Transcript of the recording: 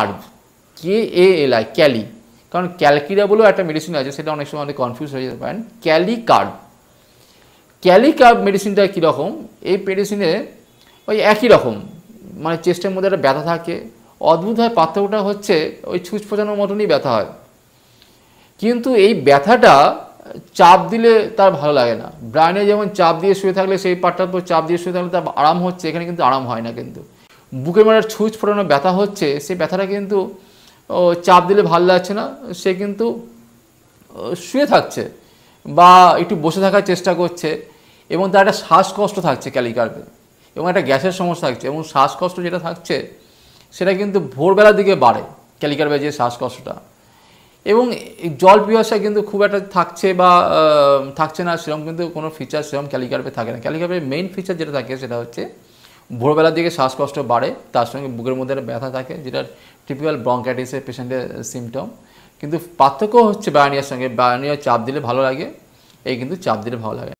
herb কে এ এল আই ক্যালি কারণ ক্যালকিরা বলেও একটা মেডিসিন আছে সেটা অনেক সময় অনেক কনফিউজ হয়ে যেতে পারেন ক্যালি কার্ব ক্যালি কার্ব মেডিসিনটা কীরকম এই মেডিসিনে ওই একই রকম মানে চেস্টের মধ্যে একটা ব্যথা থাকে অদ্ভুত হয় পার্থক্যটা হচ্ছে ওই ছুঁচ পচানোর মতনই ব্যথা হয় কিন্তু এই ব্যথাটা চাপ দিলে তার ভালো লাগে না ব্রাইনে যেমন চাপ দিয়ে শুয়ে থাকলে সেই পার্টটার উপর চাপ দিয়ে শুয়ে থাকলে তার আরাম হচ্ছে এখানে কিন্তু আরাম হয় না কিন্তু বুকে মেলার ছুঁচ ফোটানো ব্যথা হচ্ছে সেই ব্যথাটা কিন্তু চাপ দিলে ভাল লাগছে না সে কিন্তু শুয়ে থাকছে বা একটু বসে থাকার চেষ্টা করছে এবং তার একটা শ্বাসকষ্ট থাকছে ক্যালিকার্পে এবং একটা গ্যাসের সমস্যা থাকছে এবং শ্বাসকষ্ট যেটা থাকছে সেটা কিন্তু ভোরবেলার দিকে বাড়ে ক্যালিকার্পে যে শ্বাসকষ্টটা এবং জল পিপাসা কিন্তু খুব একটা থাকছে বা থাকছে না সেরকম কিন্তু কোনো ফিচার সেরকম ক্যালিকার্পে থাকে না ক্যালিকার্পের মেইন ফিচার যেটা থাকে সেটা হচ্ছে ভোরবেলার দিকে শ্বাসকষ্ট বাড়ে তার সঙ্গে বুকের মধ্যে ব্যথা থাকে যেটা টিপিক্যাল ব্রঙ্কাইটিসের পেশেন্টের সিমটম কিন্তু পার্থক্য হচ্ছে বায়ানিয়ার সঙ্গে বায়ানিয়ার চাপ দিলে ভালো লাগে এই কিন্তু চাপ দিলে ভালো লাগে